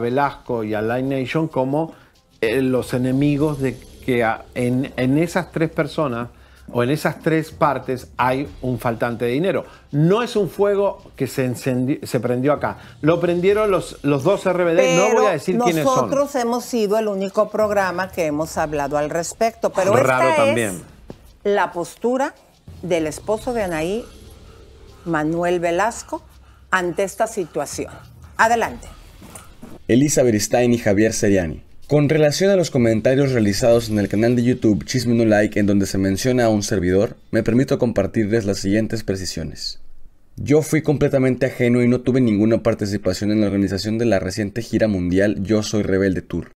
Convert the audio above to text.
Velasco y a Line Nation como eh, los enemigos de que en, esas tres personas o en esas tres partes hay un faltante de dinero. No es un fuego que se, encendió, se prendió acá. Lo prendieron los, los dos RBD, no voy a decir quiénes son. Nosotros hemos sido el único programa que hemos hablado al respecto, pero Raro esta también. es la postura del esposo de Anaí, Manuel Velasco, ante esta situación. Adelante. Elisa Stein y Javier Seriani. Con relación a los comentarios realizados en el canal de YouTube Chisme No Like en donde se menciona a un servidor, me permito compartirles las siguientes precisiones. Yo fui completamente ajeno y no tuve ninguna participación en la organización de la reciente gira mundial Yo Soy Rebelde Tour,